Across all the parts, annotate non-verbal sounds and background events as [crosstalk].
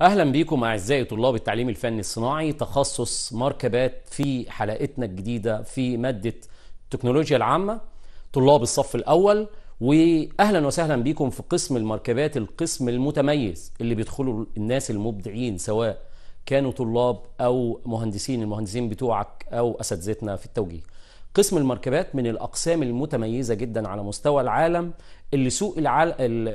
اهلا بيكم اعزائي طلاب التعليم الفني الصناعي تخصص مركبات في حلقتنا الجديده في ماده التكنولوجيا العامه طلاب الصف الاول واهلا وسهلا بيكم في قسم المركبات القسم المتميز اللي بيدخلوا الناس المبدعين سواء كانوا طلاب او مهندسين المهندسين بتوعك او اساتذتنا في التوجيه قسم المركبات من الأقسام المتميزة جدا على مستوى العالم اللي سوق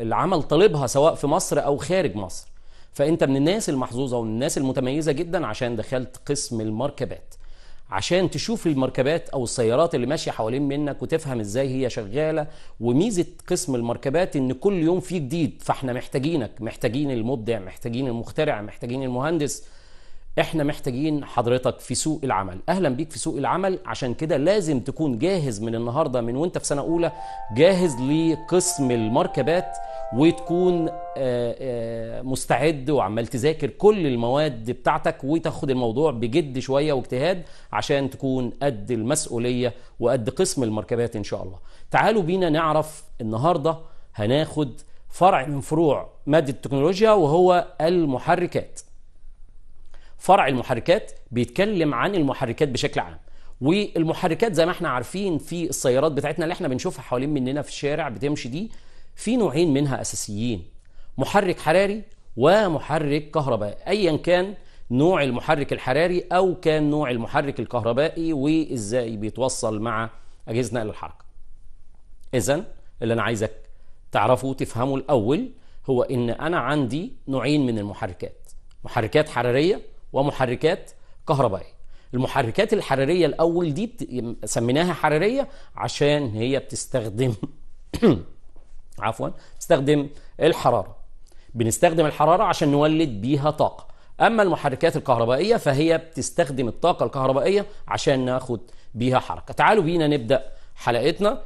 العمل طالبها سواء في مصر أو خارج مصر فأنت من الناس المحظوظة ومن الناس المتميزة جدا عشان دخلت قسم المركبات عشان تشوف المركبات او السيارات اللي ماشيه حوالين منك وتفهم ازاي هي شغاله وميزه قسم المركبات ان كل يوم فيه جديد فاحنا محتاجينك محتاجين المبدع محتاجين المخترع محتاجين المهندس احنا محتاجين حضرتك في سوق العمل اهلا بيك في سوق العمل عشان كده لازم تكون جاهز من النهارده من وانت في سنه اولى جاهز لقسم المركبات وتكون آه، آه، مستعد وعمال تذاكر كل المواد بتاعتك وتاخد الموضوع بجد شويه واجتهاد عشان تكون قد المسؤوليه وقد قسم المركبات ان شاء الله تعالوا بينا نعرف النهارده هناخد فرع من فروع ماده التكنولوجيا وهو المحركات فرع المحركات بيتكلم عن المحركات بشكل عام والمحركات زي ما احنا عارفين في السيارات بتاعتنا اللي احنا بنشوفها حوالين مننا في الشارع بتمشي دي في نوعين منها اساسيين محرك حراري ومحرك كهربائي ايا كان نوع المحرك الحراري او كان نوع المحرك الكهربائي وازاي بيتوصل مع اجهزه نقل الحركه اذا اللي انا عايزك تعرفه وتفهمه الاول هو ان انا عندي نوعين من المحركات محركات حراريه ومحركات كهربائيه المحركات الحراريه الاول دي بت... سميناها حراريه عشان هي بتستخدم [coughs] عفوا بتستخدم الحراره بنستخدم الحراره عشان نولد بيها طاقه اما المحركات الكهربائيه فهي بتستخدم الطاقه الكهربائيه عشان ناخد بيها حركه تعالوا بينا نبدا حلقتنا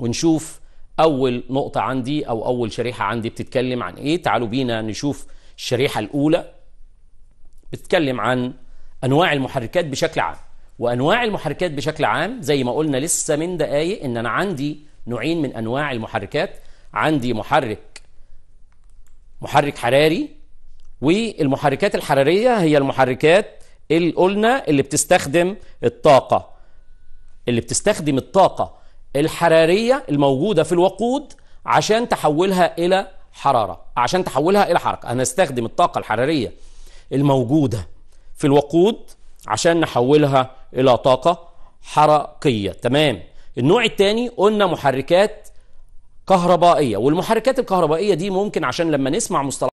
ونشوف اول نقطه عندي او اول شريحه عندي بتتكلم عن ايه تعالوا بينا نشوف الشريحه الاولى بتتكلم عن انواع المحركات بشكل عام وانواع المحركات بشكل عام زي ما قلنا لسه من دقايق ان انا عندي نوعين من انواع المحركات عندي محرك محرك حراري والمحركات الحراريه هي المحركات اللي قلنا اللي بتستخدم الطاقه اللي بتستخدم الطاقه الحراريه الموجوده في الوقود عشان تحولها الى حراره عشان تحولها الى حركه انا استخدم الطاقه الحراريه الموجودة في الوقود عشان نحولها إلى طاقة حركية تمام النوع الثاني قلنا محركات كهربائية والمحركات الكهربائية دي ممكن عشان لما نسمع مصطلح